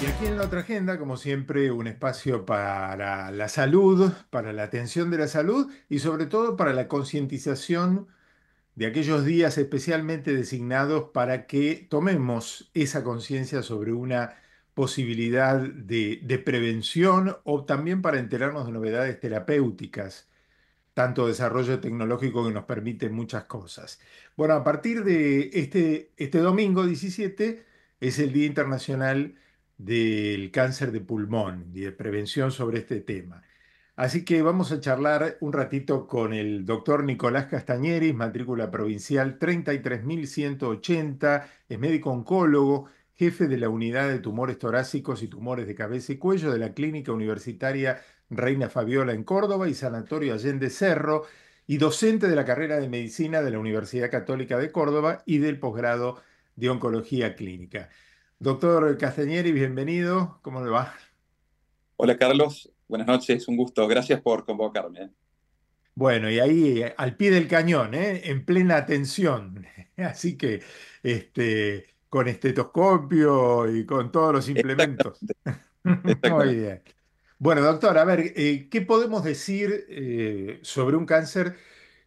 Y aquí en la otra agenda, como siempre, un espacio para la salud, para la atención de la salud y sobre todo para la concientización de aquellos días especialmente designados para que tomemos esa conciencia sobre una posibilidad de, prevención o también para enterarnos de novedades terapéuticas, tanto desarrollo tecnológico que nos permite muchas cosas. Bueno, a partir de este, este domingo 17 es el Día Internacional del cáncer de pulmón y de prevención sobre este tema. Así que vamos a charlar un ratito con el doctor Nicolás Castañeris, matrícula provincial 33180, es médico oncólogo, jefe de la unidad de tumores torácicos y tumores de cabeza y cuello de la Clínica Universitaria Reina Fabiola en Córdoba y Sanatorio Allende Cerro, y docente de la carrera de medicina de la Universidad Católica de Córdoba y del posgrado de oncología clínica. Doctor Castañeri, bienvenido. ¿Cómo le va? Hola Carlos, buenas noches, un gusto. Gracias por convocarme. Bueno, y ahí al pie del cañón, ¿eh? en plena atención. Así que este, con estetoscopio y con todos los implementos. Bueno, doctor, a ver, eh, ¿qué podemos decir eh, sobre un cáncer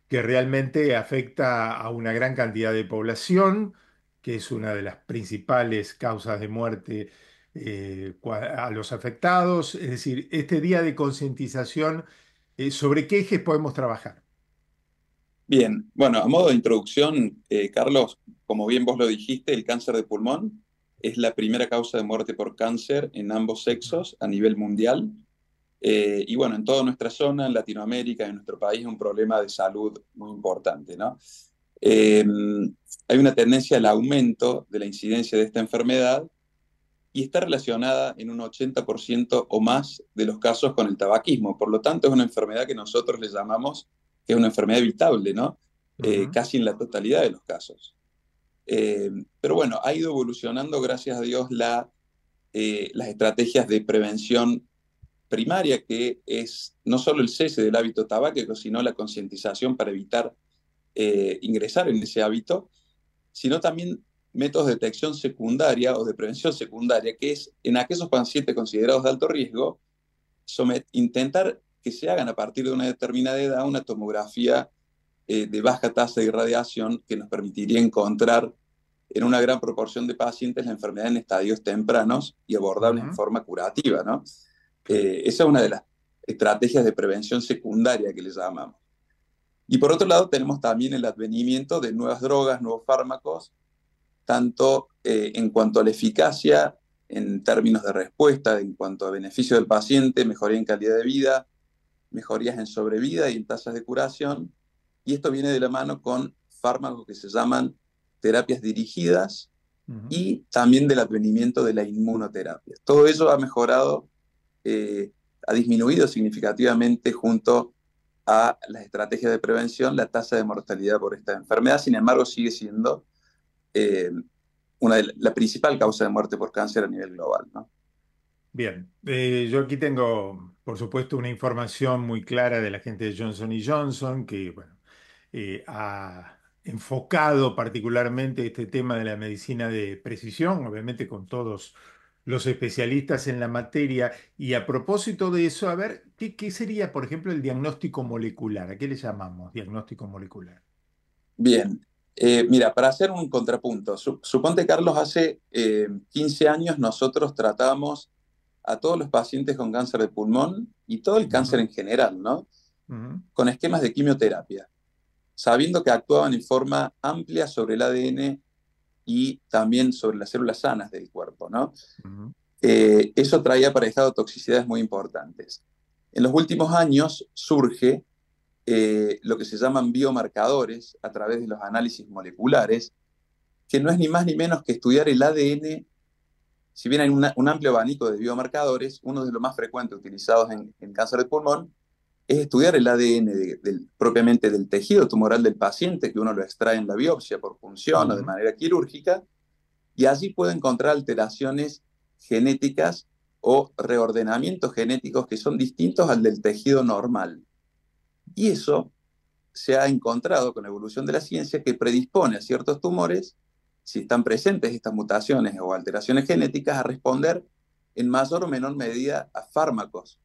que realmente afecta a una gran cantidad de población? que es una de las principales causas de muerte eh, a los afectados. Es decir, este día de concientización, eh, ¿sobre qué ejes podemos trabajar? Bien, bueno, a modo de introducción, eh, Carlos, como bien vos lo dijiste, el cáncer de pulmón es la primera causa de muerte por cáncer en ambos sexos a nivel mundial. y bueno, en toda nuestra zona, en Latinoamérica, en nuestro país, un problema de salud muy importante, ¿no? Em, hay una tendencia al aumento de la incidencia de esta enfermedad y está relacionada en un 80% o más de los casos con el tabaquismo. Por lo tanto, es una enfermedad que nosotros le llamamos que es una enfermedad evitable, ¿no? Eh, casi en la totalidad de los casos. Em, pero bueno, ha ido evolucionando, gracias a Dios, eh, las estrategias de prevención primaria, que es no solo el cese del hábito tabáquico, sino la concientización para evitar eh, ingresar en ese hábito, sino también métodos de detección secundaria o de prevención secundaria, que es en aquellos pacientes considerados de alto riesgo, intentar que se hagan a partir de una determinada edad una tomografía eh, de baja tasa de irradiación que nos permitiría encontrar en una gran proporción de pacientes la enfermedad en estadios tempranos y abordable en forma curativa, ¿no? Eh, esa es una de las estrategias de prevención secundaria que le llamamos. Y por otro lado tenemos también el advenimiento de nuevas drogas, nuevos fármacos, tanto eh, en cuanto a la eficacia, en términos de respuesta, en cuanto a beneficio del paciente, mejoría en calidad de vida, mejorías en sobrevida y en tasas de curación. Y esto viene de la mano con fármacos que se llaman terapias dirigidas y también del advenimiento de la inmunoterapia. Todo eso ha mejorado, eh, ha disminuido significativamente junto a las estrategias de prevención, la tasa de mortalidad por esta enfermedad, sin embargo, sigue siendo eh, una de la, principal causa de muerte por cáncer a nivel global. Bien, eh, yo aquí tengo, por supuesto, una información muy clara de la gente de Johnson Johnson, que bueno, eh, ha enfocado particularmente este tema de la medicina de precisión, obviamente con todos los especialistas en la materia. Y a propósito de eso, a ver, ¿qué, sería, por ejemplo, el diagnóstico molecular? ¿A qué le llamamos diagnóstico molecular? Bien, eh, mira, para hacer un contrapunto, suponte Carlos, hace 15 eh, años nosotros tratamos a todos los pacientes con cáncer de pulmón y todo el cáncer en general, ¿no? Con esquemas de quimioterapia, sabiendo que actuaban en forma amplia sobre el ADN y también sobre las células sanas del cuerpo, ¿no? eh, eso traía aparejado toxicidades muy importantes. En los últimos años surge eh, lo que se llaman biomarcadores a través de los análisis moleculares, que no es ni más ni menos que estudiar el ADN. Si bien hay un amplio abanico de biomarcadores, uno de los más frecuentes utilizados en cáncer de pulmón es estudiar el ADN del, propiamente del tejido tumoral del paciente, que uno lo extrae en la biopsia por función o de manera quirúrgica, y allí puede encontrar alteraciones genéticas o reordenamientos genéticos que son distintos al del tejido normal. Y eso se ha encontrado con la evolución de la ciencia que predispone a ciertos tumores, si están presentes estas mutaciones o alteraciones genéticas, a responder en mayor o menor medida a fármacos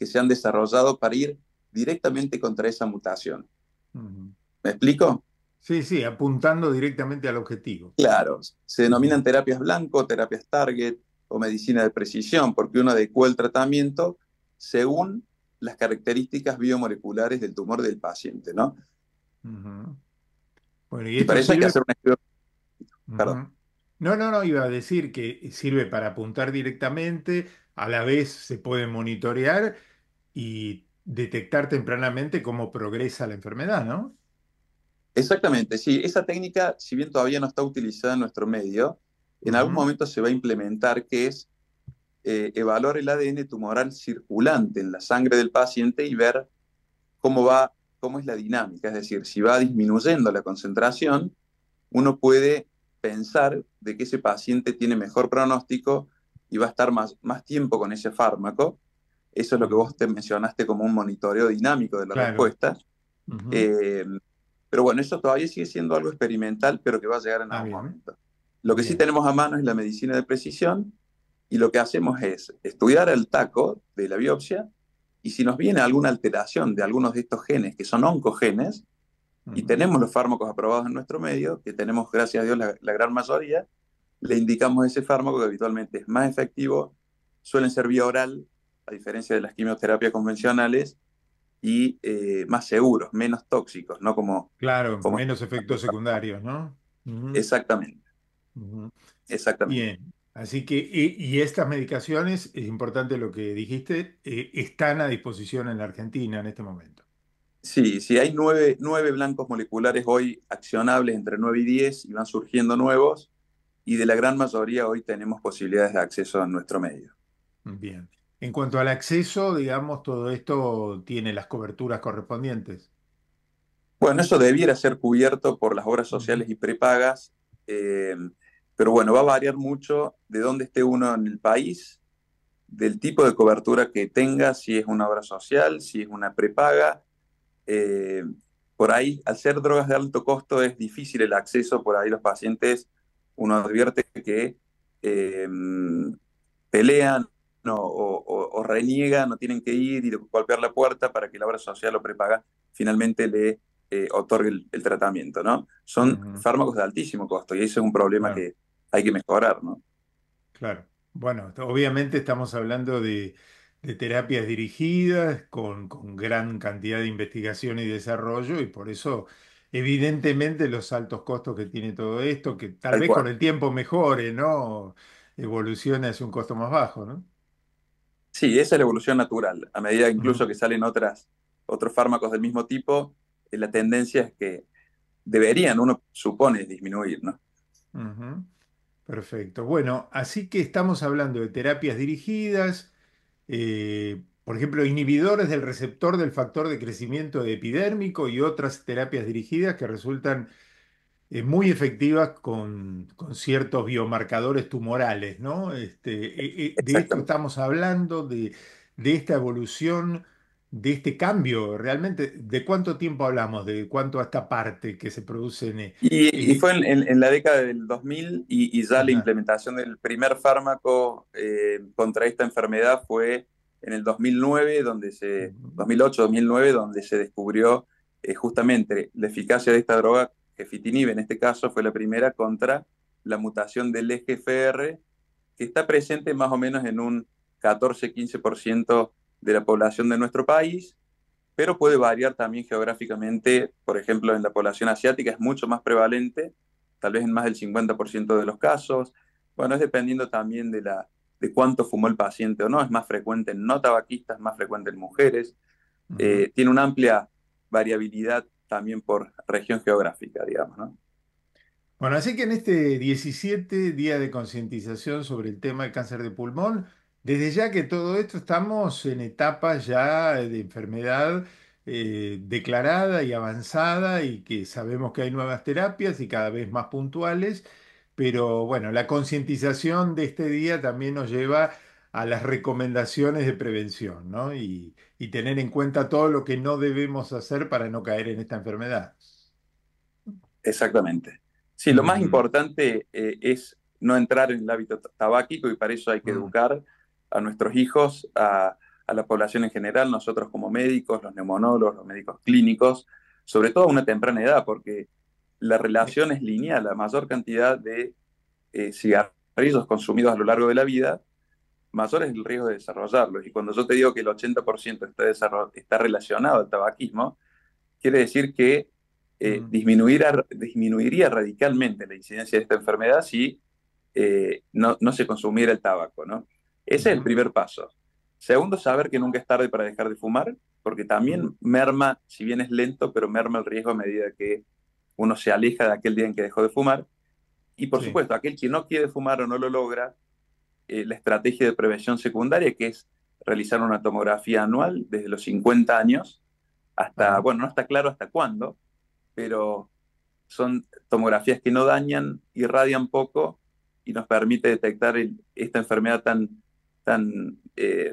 que se han desarrollado para ir directamente contra esa mutación. ¿Me explico? Sí, sí, apuntando directamente al objetivo. Claro, se denominan terapias blanco, terapias target o medicina de precisión, porque uno adecua el tratamiento según las características biomoleculares del tumor del paciente, ¿no? y, que hacer una... Perdón. No, no, no, iba a decir que sirve para apuntar directamente, a la vez se puede monitorear y detectar tempranamente cómo progresa la enfermedad, ¿no? Exactamente, sí. Esa técnica, si bien todavía no está utilizada en nuestro medio, en algún momento se va a implementar, que es eh, evaluar el ADN tumoral circulante en la sangre del paciente y ver cómo va, cómo es la dinámica. Es decir, si va disminuyendo la concentración, uno puede pensar de que ese paciente tiene mejor pronóstico y va a estar más, más tiempo con ese fármaco eso es lo que vos te mencionaste como un monitoreo dinámico de la respuesta. Eh, pero bueno, eso todavía sigue siendo algo experimental, pero que va a llegar en ah, algún momento. Lo que sí tenemos a mano es la medicina de precisión y lo que hacemos es estudiar el taco de la biopsia y si nos viene alguna alteración de algunos de estos genes que son oncogenes, y tenemos los fármacos aprobados en nuestro medio, que tenemos, gracias a Dios, la, la gran mayoría, le indicamos ese fármaco que habitualmente es más efectivo, suelen ser vía oral, a diferencia de las quimioterapias convencionales, y eh, más seguros, menos tóxicos, ¿no? Como, claro, como menos efectos secundarios, ¿no? Exactamente. Exactamente. Bien. Así que, y, estas medicaciones, es importante lo que dijiste, eh, están a disposición en la Argentina en este momento. Sí, sí, hay nueve, nueve blancos moleculares hoy accionables entre nueve y diez, y van surgiendo nuevos y de la gran mayoría hoy tenemos posibilidades de acceso a nuestro medio. Bien. En cuanto al acceso, digamos, todo esto tiene las coberturas correspondientes. Bueno, eso debiera ser cubierto por las obras sociales y prepagas, eh, pero bueno, va a variar mucho de dónde esté uno en el país, del tipo de cobertura que tenga, si es una obra social, si es una prepaga. Eh, por ahí, al ser drogas de alto costo, es difícil el acceso, por ahí los pacientes, uno advierte que eh, pelean o, o, o, reniegan tienen que ir y golpear la puerta para que la obra social o prepaga finalmente le eh, otorgue el, tratamiento, ¿no? Son fármacos de altísimo costo y ese es un problema que hay que mejorar, ¿no? Claro. Bueno, obviamente estamos hablando de, terapias dirigidas con, gran cantidad de investigación y desarrollo y por eso evidentemente los altos costos que tiene todo esto, que tal vez con el tiempo mejore, ¿no? Evoluciona hacia un costo más bajo, ¿no? Sí, esa es la evolución natural. A medida incluso que salen otras, otros fármacos del mismo tipo, eh, la tendencia es que deberían, uno supone, disminuir, ¿no? Perfecto. Bueno, así que estamos hablando de terapias dirigidas, eh, por ejemplo, inhibidores del receptor del factor de crecimiento epidérmico y otras terapias dirigidas que resultan muy efectivas con, con, ciertos biomarcadores tumorales, ¿no? Este, e, e, de esto estamos hablando, de, esta evolución, de este cambio, realmente, ¿de cuánto tiempo hablamos? ¿De cuánto a esta parte que se produce en... E, y, fue en, la década del 2000 y, ya la implementación del primer fármaco eh, contra esta enfermedad fue en el 2009, donde se, 2008-2009, donde se descubrió eh, justamente la eficacia de esta droga fitinib en este caso fue la primera contra la mutación del EGFR, que está presente más o menos en un 14-15% de la población de nuestro país, pero puede variar también geográficamente. Por ejemplo, en la población asiática es mucho más prevalente, tal vez en más del 50% de los casos. Bueno, es dependiendo también de, la, de cuánto fumó el paciente o no. Es más frecuente en no tabaquistas, más frecuente en mujeres. Eh, tiene una amplia variabilidad también por región geográfica, digamos, ¿no? Bueno, así que en este 17 día de concientización sobre el tema del cáncer de pulmón, desde ya que todo esto estamos en etapa ya de enfermedad eh, declarada y avanzada y que sabemos que hay nuevas terapias y cada vez más puntuales, pero bueno, la concientización de este día también nos lleva a las recomendaciones de prevención ¿no? y, tener en cuenta todo lo que no debemos hacer para no caer en esta enfermedad. Exactamente. Sí, lo más importante eh, es no entrar en el hábito tabáquico y para eso hay que mm. educar a nuestros hijos, a, la población en general, nosotros como médicos, los neumonólogos, los médicos clínicos, sobre todo a una temprana edad, porque la relación es lineal, la mayor cantidad de eh, cigarrillos consumidos a lo largo de la vida mayor es el riesgo de desarrollarlo. Y cuando yo te digo que el 80% está, está relacionado al tabaquismo, quiere decir que eh, mm. disminuir, disminuiría radicalmente la incidencia de esta enfermedad si eh, no, se consumiera el tabaco. ¿no? Ese es el primer paso. Segundo, saber que nunca es tarde para dejar de fumar, porque también mm. merma, si bien es lento, pero merma el riesgo a medida que uno se aleja de aquel día en que dejó de fumar. Y por supuesto, aquel que no quiere fumar o no lo logra, eh, la estrategia de prevención secundaria, que es realizar una tomografía anual desde los 50 años hasta, bueno, no está claro hasta cuándo, pero son tomografías que no dañan, irradian poco y nos permite detectar esta enfermedad tan, tan, eh,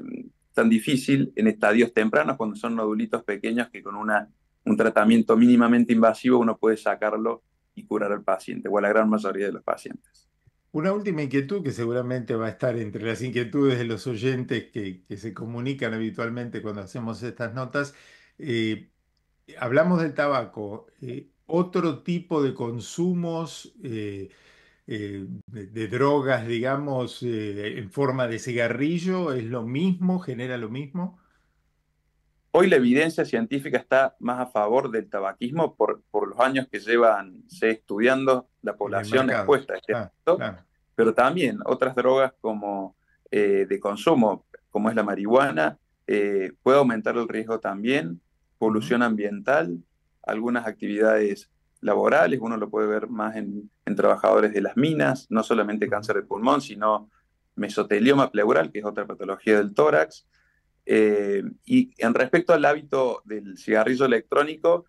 tan difícil en estadios tempranos, cuando son nodulitos pequeños que con un tratamiento mínimamente invasivo uno puede sacarlo y curar al paciente o a la gran mayoría de los pacientes. Una última inquietud que seguramente va a estar entre las inquietudes de los oyentes que, se comunican habitualmente cuando hacemos estas notas. Eh, hablamos del tabaco. Eh, otro tipo de consumos eh, de, drogas, digamos, en forma de cigarrillo, ¿es lo mismo? ¿Genera lo mismo? Hoy la evidencia científica está más a favor del tabaquismo por, los años que llevan se estudiando la población expuesta a este ah, pero también otras drogas como eh, de consumo, como es la marihuana, eh, puede aumentar el riesgo también, polución ambiental, algunas actividades laborales, uno lo puede ver más en, trabajadores de las minas, no solamente cáncer de pulmón, sino mesotelioma pleural, que es otra patología del tórax. Eh, y en respecto al hábito del cigarrillo electrónico,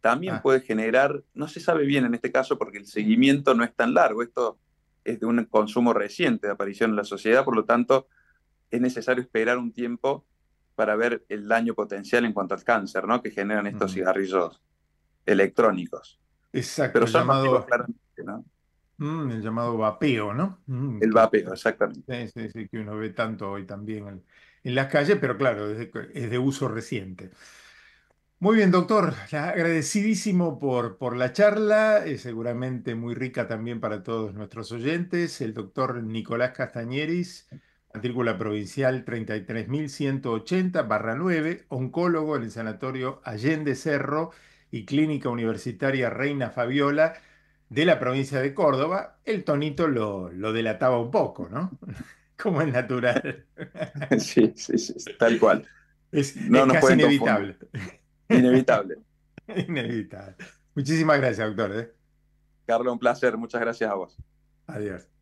también ah. puede generar, no se sabe bien en este caso porque el seguimiento no es tan largo, esto es de un consumo reciente de aparición en la sociedad, por lo tanto es necesario esperar un tiempo para ver el daño potencial en cuanto al cáncer ¿no? que generan estos cigarrillos electrónicos. Exacto, Pero llamado... ¿no? Mm, el llamado vapeo, ¿no? Mm, el vapeo, exactamente. Sí, sí, sí, que uno ve tanto hoy también en, las calles, pero claro, es de uso reciente. Muy bien, doctor. Agradecidísimo por, por la charla, eh, seguramente muy rica también para todos nuestros oyentes. El doctor Nicolás Castañeris, matrícula provincial 33.180-9, oncólogo en el Sanatorio Allende Cerro y Clínica Universitaria Reina Fabiola de la provincia de Córdoba. El tonito lo, lo delataba un poco, ¿no? Como es natural. Sí, sí, sí, tal cual. Es, no, casi inevitable. Inevitable. Inevitable. Muchísimas gracias, doctor. ¿eh? Carlos, un placer. Muchas gracias a vos. Adiós.